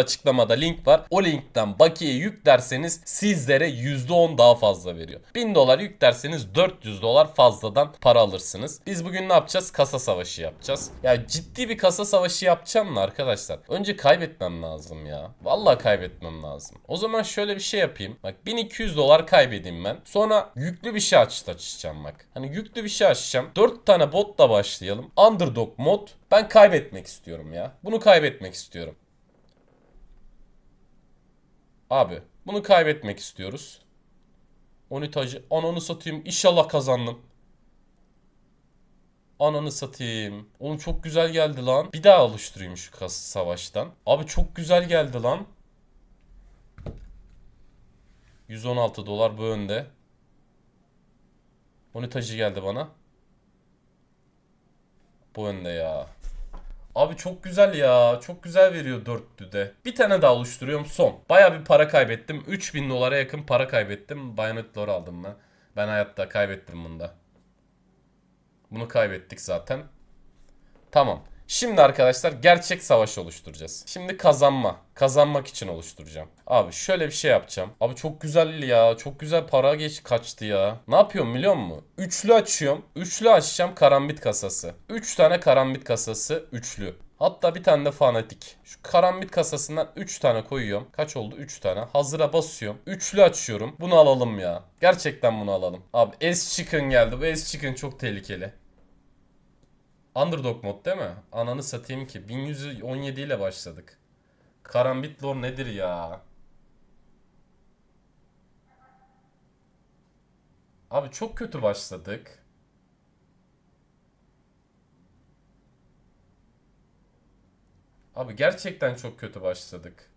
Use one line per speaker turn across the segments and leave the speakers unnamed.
açıklamada link var. O linkten bakiye yüklerseniz sizlere %10 daha fazla veriyor. 1000 dolar yüklerseniz 400 dolar fazladan para alırsınız. Biz bugün ne yapacağız? Kasa savaşı yapacağız. Ya ciddi bir kasa savaşı yapacağım mı arkadaşlar? Önce kaybetmem lazım ya. Vallahi kaybetmem lazım. O zaman şöyle bir şey yapayım. Bak 1200 dolar kaybedeyim ben. Sonra yüklü bir şey aç açacağım bak. Hani yüklü bir şey açacağım. 4 tane botla başlayalım. Underdog mod. Ben kaybetmek istiyorum ya. Bunu kaybetmek istiyorum. Abi bunu kaybetmek istiyoruz. Unitajı ananı satayım. İnşallah kazandım. Ananı satayım. Oğlum çok güzel geldi lan. Bir daha alıştırayım şu kası savaştan. Abi çok güzel geldi lan. 116 dolar bu önde. Unitajı geldi bana. Bu önde ya. Abi çok güzel ya. Çok güzel veriyor dörtlü de. Bir tane daha oluşturuyorum son. Baya bir para kaybettim. 3000 dolara yakın para kaybettim. Bayonet lore aldım ben. Ben hayatta kaybettim bunda. Bunu kaybettik zaten. Tamam. Şimdi arkadaşlar gerçek savaş oluşturacağız. Şimdi kazanma. Kazanmak için oluşturacağım. Abi şöyle bir şey yapacağım. Abi çok güzel ya. Çok güzel para geç kaçtı ya. Ne yapıyorum biliyor musun? Üçlü açıyorum. Üçlü açacağım karambit kasası. Üç tane karambit kasası üçlü. Hatta bir tane de fanatik. Şu karambit kasasından 3 tane koyuyorum. Kaç oldu? 3 tane. Hazıra basıyorum. Üçlü açıyorum. Bunu alalım ya. Gerçekten bunu alalım. Abi S çıkın geldi. Bu S çıkın çok tehlikeli. Underdog mod değil mi? Ananı satayım ki. 1117 ile başladık. Karambit lore nedir ya? Abi çok kötü başladık. Abi gerçekten çok kötü başladık.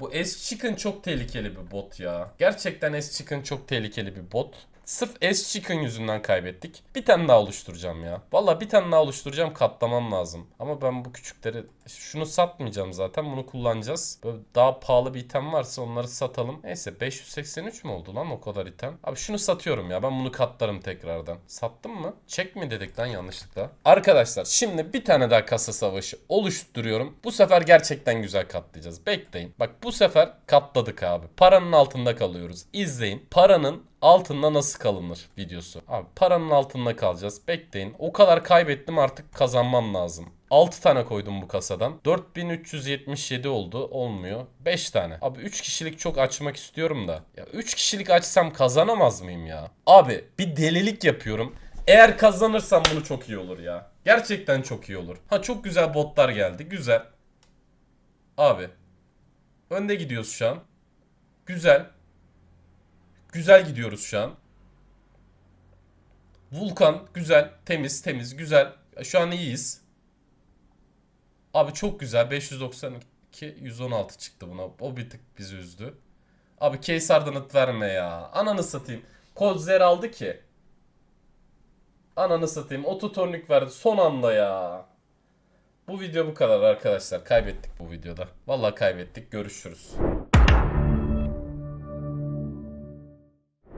Bu S-Chicken çok tehlikeli bir bot ya. Gerçekten S-Chicken çok tehlikeli bir bot. Sırf S chicken yüzünden kaybettik. Bir tane daha oluşturacağım ya. Valla bir tane daha oluşturacağım katlamam lazım. Ama ben bu küçükleri şunu satmayacağım zaten. Bunu kullanacağız. Böyle daha pahalı bir item varsa onları satalım. Neyse 583 mi oldu lan o kadar item? Abi şunu satıyorum ya. Ben bunu katlarım tekrardan. Sattım mı? Çek mi dedik lan yanlışlıkla. Arkadaşlar şimdi bir tane daha kasa savaşı oluşturuyorum. Bu sefer gerçekten güzel katlayacağız. Bekleyin. Bak bu sefer katladık abi. Paranın altında kalıyoruz. İzleyin. Paranın altında nasıl kalınır videosu. Abi paranın altında kalacağız. Bekleyin. O kadar kaybettim artık kazanmam lazım. 6 tane koydum bu kasadan. 4377 oldu. Olmuyor. 5 tane. Abi 3 kişilik çok açmak istiyorum da. Ya 3 kişilik açsam kazanamaz mıyım ya? Abi bir delilik yapıyorum. Eğer kazanırsam bunu çok iyi olur ya. Gerçekten çok iyi olur. Ha çok güzel botlar geldi. Güzel. Abi. Önde gidiyoruz şu an. Güzel. Güzel gidiyoruz şu an. Vulkan güzel, temiz, temiz, güzel. Şu an iyiyiz. Abi çok güzel. 592, 116 çıktı buna. O bir tık bizi üzdü. Abi Keysar'dan ıt verme ya. Ananı satayım. Kodzer aldı ki. Ananı satayım. Ototornik verdi son anda ya. Bu video bu kadar arkadaşlar. Kaybettik bu videoda. Vallahi kaybettik. Görüşürüz.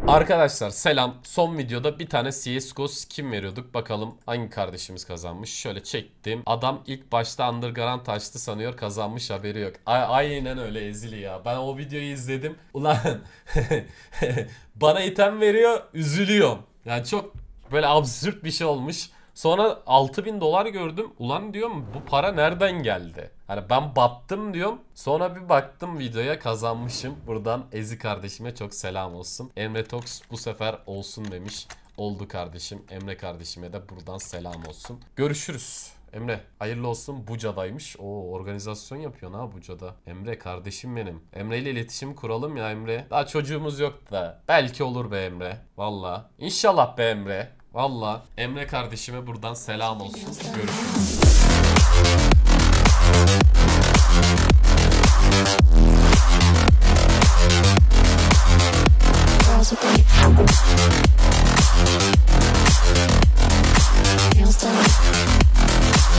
Arkadaşlar selam. Son videoda bir tane CSGO skin veriyorduk. Bakalım hangi kardeşimiz kazanmış. Şöyle çektim. Adam ilk başta underground açtı sanıyor kazanmış haberi yok. A aynen öyle ezili ya. Ben o videoyu izledim. Ulan bana item veriyor üzülüyorum. Yani çok böyle absürt bir şey olmuş. Sonra 6000 dolar gördüm. Ulan diyorum bu para nereden geldi? Hani ben battım diyorum. Sonra bir baktım videoya kazanmışım. Buradan Ezi kardeşime çok selam olsun. Emre Tox bu sefer olsun demiş. Oldu kardeşim. Emre kardeşime de buradan selam olsun. Görüşürüz. Emre hayırlı olsun Buca'daymış. O organizasyon yapıyor ha Buca'da. Emre kardeşim benim. Emre ile iletişim kuralım ya Emre. Daha çocuğumuz yok da. Belki olur be Emre. Valla. İnşallah be Emre. Valla Emre kardeşime buradan selam olsun. Görüşürüz.